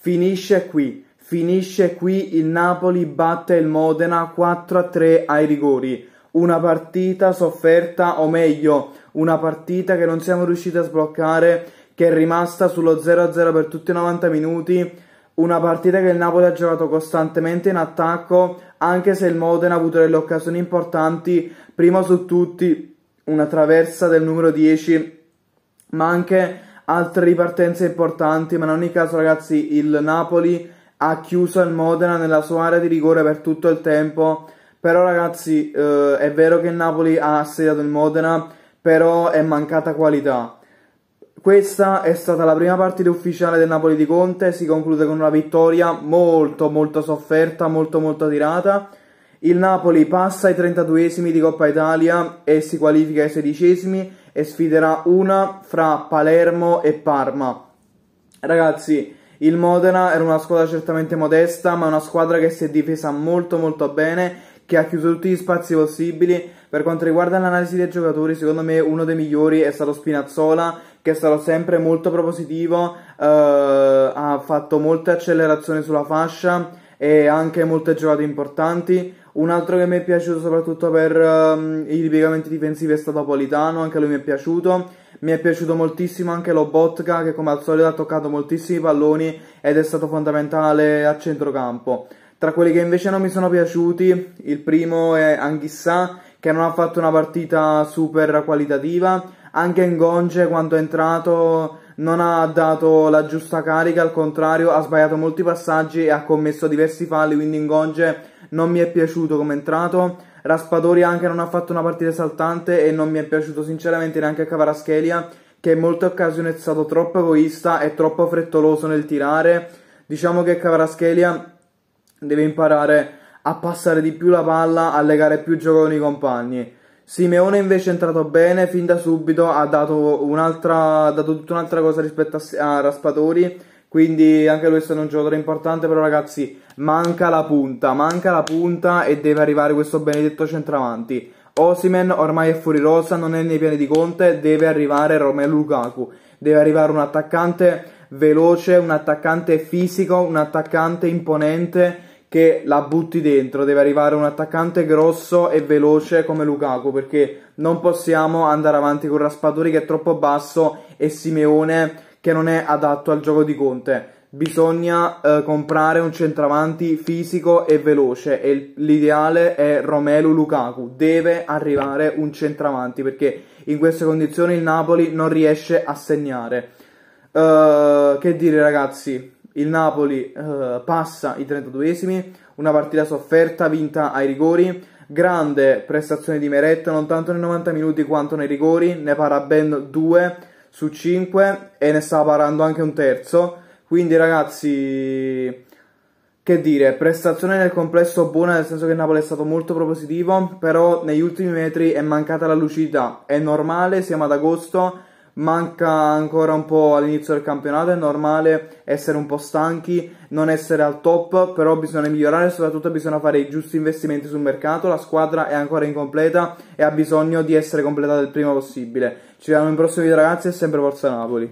Finisce qui, finisce qui il Napoli batte il Modena 4-3 ai rigori. Una partita sofferta, o meglio, una partita che non siamo riusciti a sbloccare, che è rimasta sullo 0-0 per tutti i 90 minuti. Una partita che il Napoli ha giocato costantemente in attacco, anche se il Modena ha avuto delle occasioni importanti, prima su tutti una traversa del numero 10, ma anche altre ripartenze importanti, ma in ogni caso ragazzi il Napoli ha chiuso il Modena nella sua area di rigore per tutto il tempo, però ragazzi eh, è vero che il Napoli ha assediato il Modena, però è mancata qualità. Questa è stata la prima partita ufficiale del Napoli di Conte, si conclude con una vittoria molto molto sofferta, molto molto tirata. Il Napoli passa ai 32esimi di Coppa Italia e si qualifica ai 16esimi e sfiderà una fra Palermo e Parma. Ragazzi, il Modena era una squadra certamente modesta, ma una squadra che si è difesa molto molto bene, che ha chiuso tutti gli spazi possibili. Per quanto riguarda l'analisi dei giocatori, secondo me uno dei migliori è stato Spinazzola, che è stato sempre molto propositivo, eh, ha fatto molte accelerazioni sulla fascia e anche molte giocate importanti. Un altro che mi è piaciuto soprattutto per um, i ripiegamenti difensivi è stato Politano, anche lui mi è piaciuto. Mi è piaciuto moltissimo anche Lobotka che come al solito ha toccato moltissimi palloni ed è stato fondamentale a centrocampo. Tra quelli che invece non mi sono piaciuti, il primo è Anghissà che non ha fatto una partita super qualitativa, anche Ngonge quando è entrato non ha dato la giusta carica, al contrario ha sbagliato molti passaggi e ha commesso diversi falli, quindi Ingonge non mi è piaciuto come è entrato. Raspadori anche non ha fatto una partita esaltante e non mi è piaciuto sinceramente neanche Cavaraschelia che in molte occasioni è stato troppo egoista e troppo frettoloso nel tirare. Diciamo che Cavaraschelia deve imparare a passare di più la palla, a legare più gioco con i compagni. Simeone invece è entrato bene fin da subito, ha dato, un'altra, ha dato tutta un'altra cosa rispetto a, a Raspatori, quindi anche lui è stato un giocatore importante, però ragazzi manca la punta, manca la punta e deve arrivare questo benedetto centravanti. Osimen ormai è fuori rosa, non è nei piani di Conte, deve arrivare Romelu Lukaku, deve arrivare un attaccante veloce, un attaccante fisico, un attaccante imponente che la butti dentro, deve arrivare un attaccante grosso e veloce come Lukaku perché non possiamo andare avanti con Raspadori che è troppo basso e Simeone che non è adatto al gioco di Conte. Bisogna eh, comprare un centravanti fisico e veloce e l'ideale è Romelu Lukaku. Deve arrivare un centravanti perché in queste condizioni il Napoli non riesce a segnare. Uh, che dire ragazzi, il Napoli eh, passa i 32esimi, una partita sofferta vinta ai rigori, grande prestazione di Meret non tanto nei 90 minuti quanto nei rigori, ne para ben 2 su 5 e ne stava parando anche un terzo, quindi ragazzi che dire, prestazione nel complesso buona, nel senso che il Napoli è stato molto propositivo, però negli ultimi metri è mancata la lucidità. È normale, siamo ad agosto, manca ancora un po' all'inizio del campionato, è normale essere un po' stanchi, non essere al top, però bisogna migliorare e soprattutto bisogna fare i giusti investimenti sul mercato, la squadra è ancora incompleta e ha bisogno di essere completata il prima possibile. Ci vediamo in prossimi video ragazzi e sempre Forza Napoli.